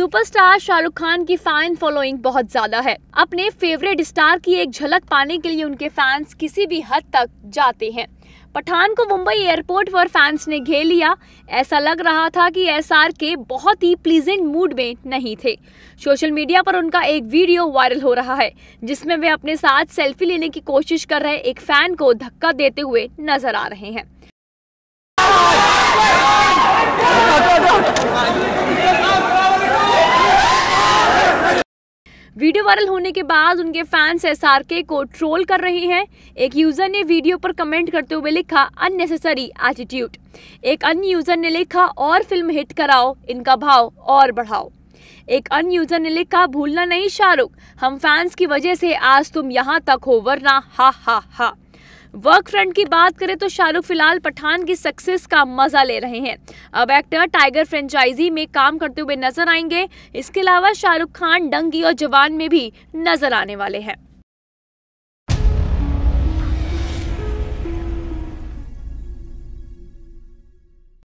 superstar Shahrukh Khan की fan following बहुत ज्यादा है अपने फेवरेट स्टार की एक झलक पाने के लिए उनके फैंस किसी भी हद तक जाते हैं पठान को मुंबई एयरपोर्ट पर फैंस ने घेर लिया ऐसा लग रहा था कि एसआर के बहुत ही प्लीजेंट मूड में नहीं थे सोशल मीडिया पर उनका एक वीडियो वायरल हो रहा है जिसमें वे अपने साथ सेल्फी लेने की कोशिश कर रहे एक फैन को धक्का देते हुए नजर आ रहे हैं वीडियो वायरल होने के बाद उनके फैंस एस को ट्रोल कर रहे हैं एक यूज़र ने वीडियो पर कमेंट करते हुए लिखा अननेसेसरी एटीट्यूड एक अन्य यूज़र ने लिखा और फिल्म हिट कराओ इनका भाव और बढ़ाओ एक अन्य यूजर ने लिखा भूलना नहीं शाहरुख हम फैंस की वजह से आज तुम यहाँ तक हो वरना हा हा हा वर्क फ्रंट की बात करें तो शाहरुख फिलहाल पठान की सक्सेस का मजा ले रहे हैं अब एक्टर टाइगर फ्रेंचाइजी में काम करते हुए नजर आएंगे इसके अलावा शाहरुख खान डंगी और जवान में भी नजर आने वाले हैं